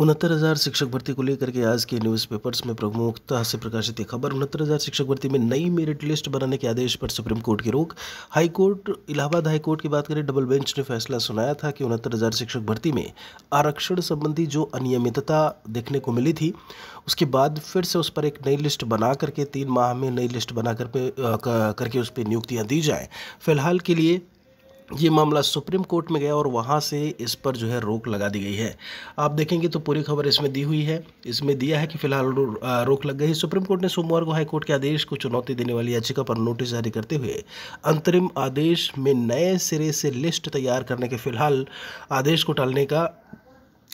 उनहत्तर हज़ार शिक्षक भर्ती को लेकर के आज के न्यूज़पेपर्स में प्रमुखता से प्रकाशित खबर उनहत्तर हज़ार शिक्षक भर्ती में नई मेरिट लिस्ट बनाने के आदेश पर सुप्रीम कोर्ट की रोक high court Allahabad high court की बात करें डबल बेंच ने फैसला सुनाया था कि उनहत्तर हज़ार शिक्षक भर्ती में आरक्षण संबंधी जो अनियमितता देखने को मिली थी उसके बाद फिर से उस पर एक नई लिस्ट बना करके तीन माह में नई लिस्ट बना कर पे करके उस पर नियुक्तियाँ दी जाए फिलहाल के लिए ये मामला सुप्रीम कोर्ट में गया और वहाँ से इस पर जो है रोक लगा दी गई है आप देखेंगे तो पूरी खबर इसमें दी हुई है इसमें दिया है कि फिलहाल रोक लग गई सुप्रीम कोर्ट ने सोमवार को हाईकोर्ट के आदेश को चुनौती देने वाली याचिका पर नोटिस जारी करते हुए अंतरिम आदेश में नए सिरे से लिस्ट तैयार करने के फिलहाल आदेश को टालने का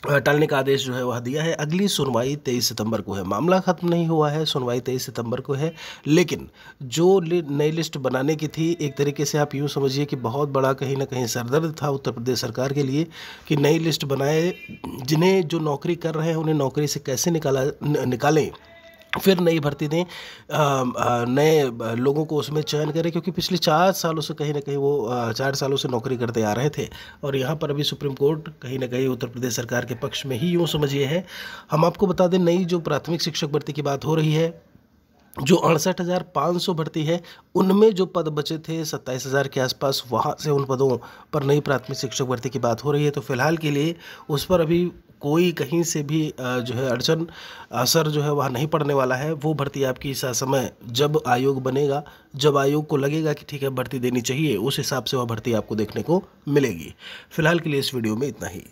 टालने का आदेश जो है वह दिया है अगली सुनवाई 23 सितंबर को है मामला ख़त्म नहीं हुआ है सुनवाई 23 सितंबर को है लेकिन जो लि, नई लिस्ट बनाने की थी एक तरीके से आप यूँ समझिए कि बहुत बड़ा कहीं ना कहीं सरदर्द था उत्तर प्रदेश सरकार के लिए कि नई लिस्ट बनाए जिन्हें जो नौकरी कर रहे हैं उन्हें नौकरी से कैसे निकाला न, निकालें फिर नई भर्ती दें नए लोगों को उसमें चयन करें क्योंकि पिछले चार सालों से कहीं ना कहीं वो चार सालों से नौकरी करते आ रहे थे और यहाँ पर अभी सुप्रीम कोर्ट कहीं ना कहीं उत्तर प्रदेश सरकार के पक्ष में ही यूँ समझिए है हम आपको बता दें नई जो प्राथमिक शिक्षक भर्ती की बात हो रही है जो अड़सठ हज़ार पाँच सौ भर्ती है उनमें जो पद बचे थे सत्ताईस हज़ार के आसपास वहाँ से उन पदों पर नई प्राथमिक शिक्षक भर्ती की बात हो रही है तो फिलहाल के लिए उस पर अभी कोई कहीं से भी जो है अड़चन असर जो है वहाँ नहीं पड़ने वाला है वो भर्ती आपकी इस समय जब आयोग बनेगा जब आयोग को लगेगा कि ठीक है भर्ती देनी चाहिए उस हिसाब से वह भर्ती आपको देखने को मिलेगी फिलहाल के लिए इस वीडियो में इतना ही